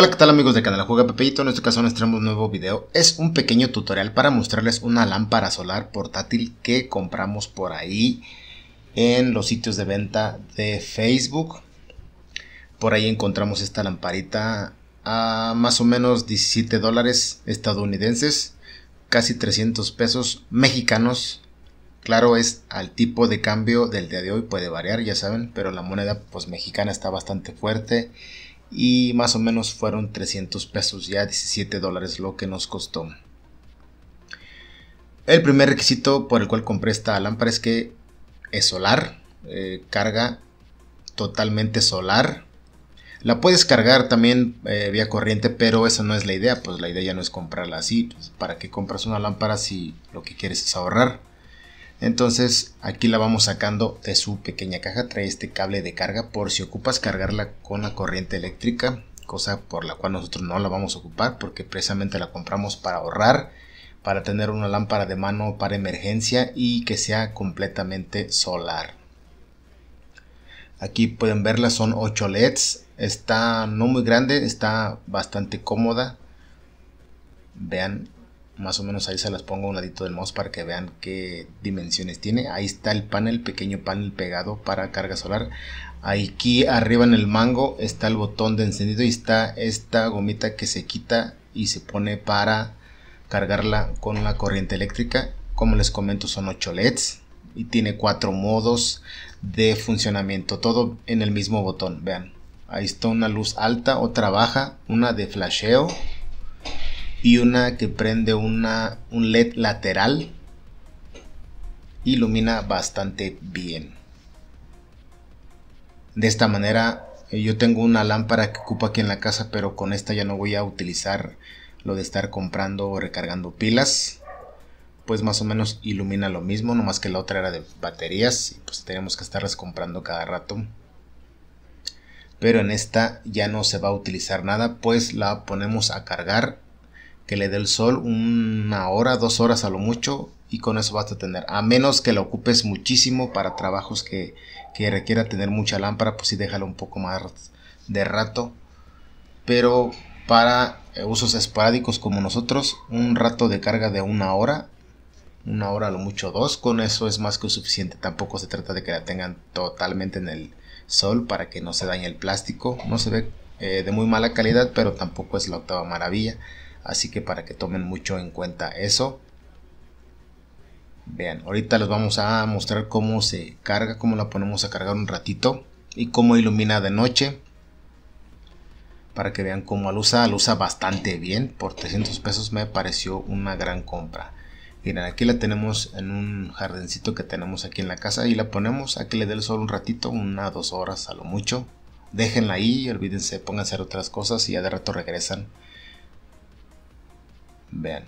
Hola, ¿qué tal amigos de Canal Juega Pepeito? En este caso nos traemos un nuevo video. Es un pequeño tutorial para mostrarles una lámpara solar portátil que compramos por ahí en los sitios de venta de Facebook. Por ahí encontramos esta lamparita a más o menos 17 dólares estadounidenses, casi 300 pesos mexicanos. Claro, es al tipo de cambio del día de hoy, puede variar, ya saben, pero la moneda pues mexicana está bastante fuerte y más o menos fueron 300 pesos, ya 17 dólares lo que nos costó. El primer requisito por el cual compré esta lámpara es que es solar, eh, carga totalmente solar. La puedes cargar también eh, vía corriente, pero esa no es la idea, pues la idea ya no es comprarla así. Pues, ¿Para qué compras una lámpara si lo que quieres es ahorrar? Entonces aquí la vamos sacando de su pequeña caja. Trae este cable de carga por si ocupas cargarla con la corriente eléctrica. Cosa por la cual nosotros no la vamos a ocupar porque precisamente la compramos para ahorrar. Para tener una lámpara de mano para emergencia y que sea completamente solar. Aquí pueden verla, son 8 LEDs. Está no muy grande, está bastante cómoda. Vean más o menos ahí se las pongo a un ladito del mouse para que vean qué dimensiones tiene. Ahí está el panel, pequeño panel pegado para carga solar. Aquí arriba en el mango está el botón de encendido y está esta gomita que se quita y se pone para cargarla con la corriente eléctrica. Como les comento son 8 LEDs y tiene 4 modos de funcionamiento, todo en el mismo botón, vean. Ahí está una luz alta, otra baja, una de flasheo, y una que prende una, un LED lateral. Ilumina bastante bien. De esta manera eh, yo tengo una lámpara que ocupa aquí en la casa, pero con esta ya no voy a utilizar lo de estar comprando o recargando pilas. Pues más o menos ilumina lo mismo, nomás que la otra era de baterías y pues tenemos que estarlas comprando cada rato. Pero en esta ya no se va a utilizar nada, pues la ponemos a cargar que le dé el sol una hora, dos horas a lo mucho y con eso vas a tener. A menos que la ocupes muchísimo para trabajos que, que requiera tener mucha lámpara, pues sí déjalo un poco más de rato. Pero para usos esporádicos como nosotros, un rato de carga de una hora, una hora a lo mucho dos, con eso es más que suficiente. Tampoco se trata de que la tengan totalmente en el sol para que no se dañe el plástico. No se ve eh, de muy mala calidad, pero tampoco es la octava maravilla. Así que para que tomen mucho en cuenta eso. Vean, ahorita les vamos a mostrar cómo se carga, cómo la ponemos a cargar un ratito y cómo ilumina de noche. Para que vean cómo alusa, alusa bastante bien. Por 300 pesos me pareció una gran compra. Miren, aquí la tenemos en un jardincito que tenemos aquí en la casa y la ponemos a que le dé el sol un ratito, una dos horas a lo mucho. Déjenla ahí, olvídense, pongan a hacer otras cosas y ya de rato regresan Vean.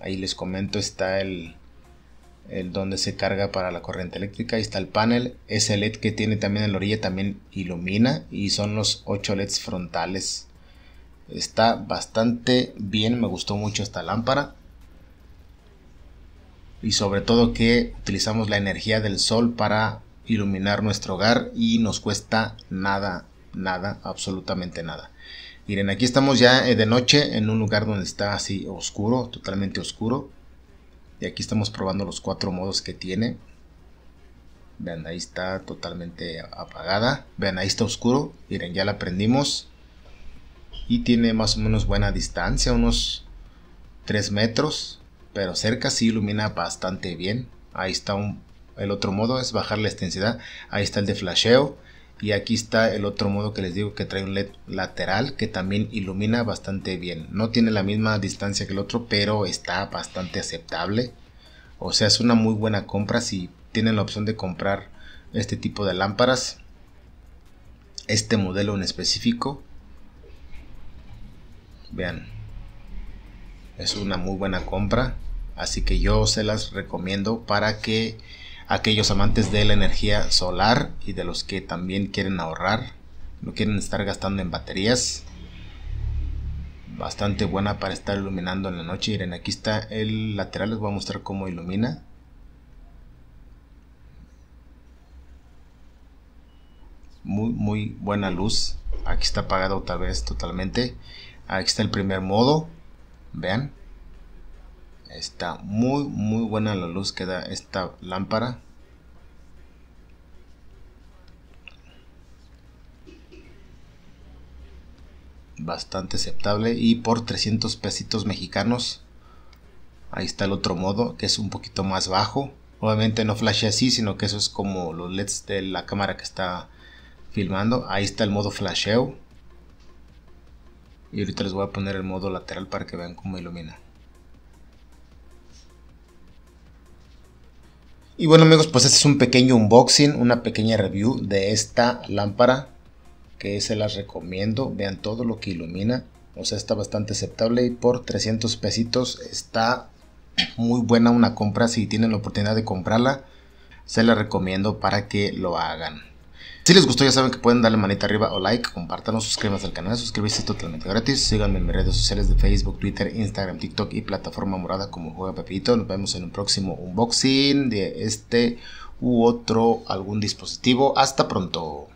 Ahí les comento está el, donde se carga para la corriente eléctrica. Ahí está el panel. Ese LED que tiene también en la orilla también ilumina. Y son los 8 LEDs frontales. Está bastante bien. Me gustó mucho esta lámpara. Y sobre todo que utilizamos la energía del sol para iluminar nuestro hogar. Y nos cuesta nada, nada, absolutamente nada. Miren, aquí estamos ya eh, de noche en un lugar donde está así oscuro, totalmente oscuro. Y aquí estamos probando los cuatro modos que tiene. Vean, ahí está totalmente apagada. Vean, ahí está oscuro. Miren, ya la prendimos. Y tiene más o menos buena distancia, unos 3 metros. Pero cerca sí ilumina bastante bien. Ahí está un, el otro modo, es bajar la extensidad. Ahí está el de flasheo. Y aquí está el otro modo que les digo que trae un LED lateral que también ilumina bastante bien. No tiene la misma distancia que el otro, pero está bastante aceptable. O sea, es una muy buena compra si tienen la opción de comprar este tipo de lámparas. Este modelo en específico. Vean. Es una muy buena compra. Así que yo se las recomiendo para que aquellos amantes de la energía solar y de los que también quieren ahorrar, no quieren estar gastando en baterías. Bastante buena para estar iluminando en la noche. Miren, aquí está el lateral, les voy a mostrar cómo ilumina. Muy, muy buena luz. Aquí está apagado otra vez totalmente. Aquí está el primer modo. Vean, Está muy muy buena la luz que da esta lámpara. Bastante aceptable y por 300 pesitos mexicanos. Ahí está el otro modo que es un poquito más bajo. Obviamente no flashea así, sino que eso es como los LEDs de la cámara que está filmando. Ahí está el modo flasheo. Y ahorita les voy a poner el modo lateral para que vean cómo ilumina. Y bueno amigos, pues este es un pequeño unboxing, una pequeña review de esta lámpara que se las recomiendo. Vean todo lo que ilumina. O sea, está bastante aceptable y por 300 pesitos está muy buena una compra. Si tienen la oportunidad de comprarla, se la recomiendo para que lo hagan. Si les gustó ya saben que pueden darle manita arriba o like, compartan, suscríbanse al canal, suscribirse totalmente gratis, síganme en mis redes sociales de Facebook, Twitter, Instagram, TikTok y plataforma morada como Juega Pepito. Nos vemos en un próximo unboxing de este u otro algún dispositivo. Hasta pronto.